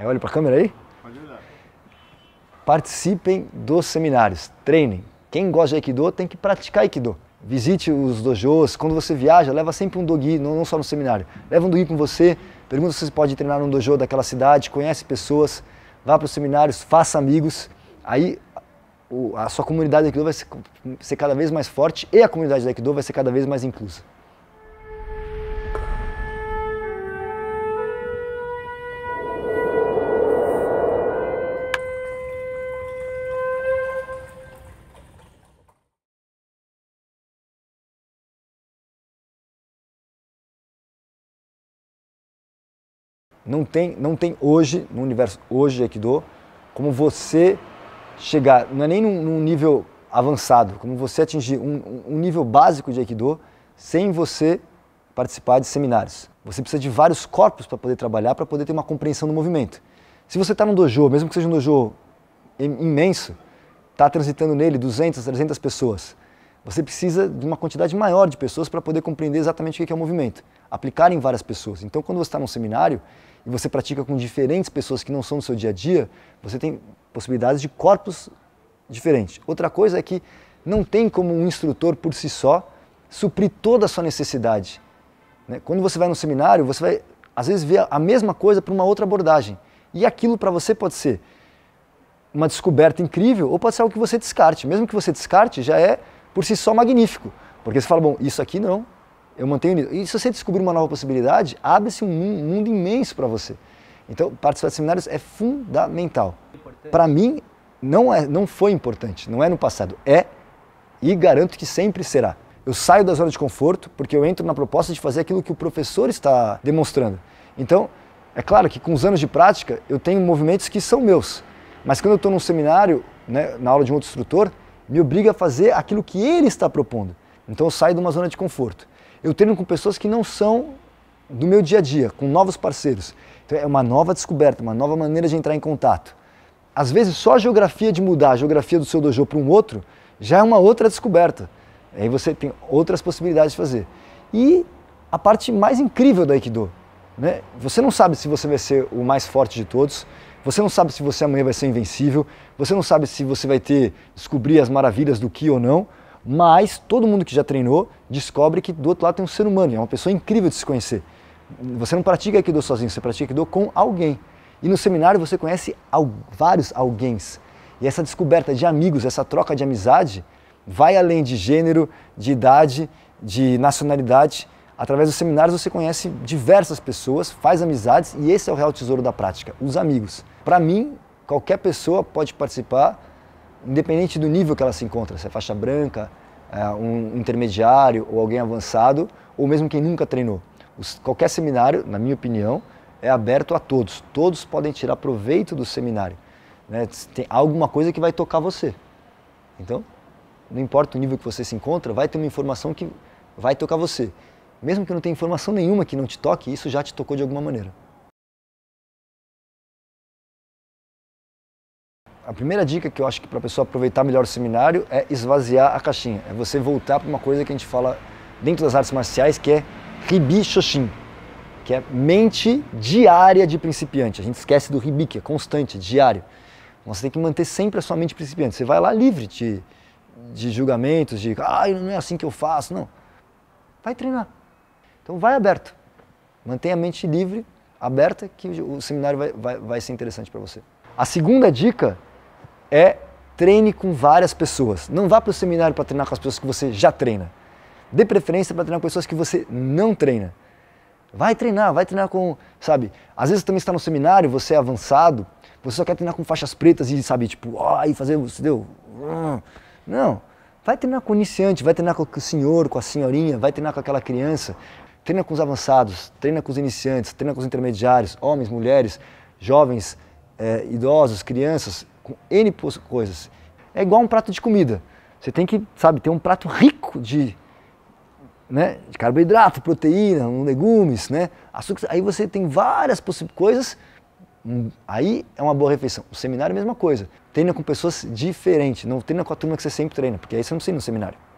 Aí olha para a câmera aí. Pode olhar. Participem dos seminários, treinem. Quem gosta de Aikido tem que praticar Aikido. Visite os dojos, quando você viaja, leva sempre um dogi, não só no seminário. Leva um dogi com você, pergunta se você pode treinar num dojo daquela cidade, conhece pessoas, vá para os seminários, faça amigos. Aí a sua comunidade de Aikido vai ser cada vez mais forte e a comunidade de Aikido vai ser cada vez mais inclusa. Não tem, não tem hoje, no universo hoje de Aikido, como você chegar, não é nem num, num nível avançado, como você atingir um, um, nível básico de Aikido sem você participar de seminários. Você precisa de vários corpos para poder trabalhar, para poder ter uma compreensão do movimento. Se você está num dojo, mesmo que seja um dojo imenso, está transitando nele 200, 300 pessoas, você precisa de uma quantidade maior de pessoas para poder compreender exatamente o que é o movimento, aplicar em várias pessoas. Então, quando você está num seminário, e você pratica com diferentes pessoas que não são do seu dia a dia, você tem possibilidades de corpos diferentes. Outra coisa é que não tem como um instrutor por si só suprir toda a sua necessidade. Né? Quando você vai no seminário, você vai às vezes ver a mesma coisa para uma outra abordagem. E aquilo para você pode ser uma descoberta incrível ou pode ser algo que você descarte. Mesmo que você descarte, já é por si só magnífico. Porque você fala, bom, isso aqui não, eu mantenho E se você descobrir uma nova possibilidade, abre-se um mundo imenso para você. Então, participar de seminários é fundamental. Para mim, não, é, não foi importante, não é no passado, é e garanto que sempre será. Eu saio da zona de conforto porque eu entro na proposta de fazer aquilo que o professor está demonstrando. Então, é claro que com os anos de prática, eu tenho movimentos que são meus, mas quando eu estou num seminário, né, na aula de um outro instrutor, me obriga a fazer aquilo que ele está propondo. Então, eu saio de uma zona de conforto eu treino com pessoas que não são do meu dia a dia, com novos parceiros. Então é uma nova descoberta, uma nova maneira de entrar em contato. Às vezes só a geografia de mudar a geografia do seu dojo para um outro já é uma outra descoberta. Aí você tem outras possibilidades de fazer. E a parte mais incrível do Aikido, né? Você não sabe se você vai ser o mais forte de todos, você não sabe se você amanhã vai ser invencível, você não sabe se você vai ter descobrir as maravilhas do ki ou não, mas todo mundo que já treinou descobre que do outro lado tem um ser humano, e é uma pessoa incrível de se conhecer. Você não pratica Aikido sozinho, você pratica Aikido com alguém. E no seminário você conhece al vários alguém. E essa descoberta de amigos, essa troca de amizade, vai além de gênero, de idade, de nacionalidade. Através dos seminários você conhece diversas pessoas, faz amizades e esse é o real tesouro da prática, os amigos. Para mim, qualquer pessoa pode participar independente do nível que ela se encontra, se é faixa branca, é um intermediário ou alguém avançado, ou mesmo quem nunca treinou. Os, qualquer seminário, na minha opinião, é aberto a todos. Todos podem tirar proveito do seminário. Né? Tem alguma coisa que vai tocar você. Então, não importa o nível que você se encontra, vai ter uma informação que vai tocar você. Mesmo que não tenha informação nenhuma que não te toque, isso já te tocou de alguma maneira. a primeira dica que eu acho que para a pessoa aproveitar melhor o seminário é esvaziar a caixinha. É você voltar para uma coisa que a gente fala dentro das artes marciais, que é Ribi Shoshin, que é mente diária de principiante. A gente esquece do Ribi, que é constante, é diário. Então, você tem que manter sempre a sua mente principiante. Você vai lá livre de, de julgamentos, de ah, não é assim que eu faço, não. Vai treinar. Então vai aberto. Mantenha a mente livre, aberta, que o seminário vai, vai, vai ser interessante para você. A segunda dica é treine com várias pessoas. Não vá para o seminário para treinar com as pessoas que você já treina. Dê preferência para treinar com pessoas que você não treina. Vai treinar, vai treinar com, sabe? Às vezes você também está no seminário, você é avançado, você só quer treinar com faixas pretas e, sabe, tipo, ó, oh, fazer, você deu. Hum. Não. Vai treinar com o iniciante, vai treinar com o senhor, com a senhorinha, vai treinar com aquela criança. Treina com os avançados, treina com os iniciantes, treina com os intermediários, homens, mulheres, jovens, é, idosos, crianças com N coisas. É igual um prato de comida. Você tem que, sabe, ter um prato rico de, né, de carboidrato, proteína, legumes, né, açúcar. Aí você tem várias coisas. Hum, aí é uma boa refeição. O seminário é a mesma coisa. Treina com pessoas diferentes. Não treina com a turma que você sempre treina, porque aí você não precisa no seminário.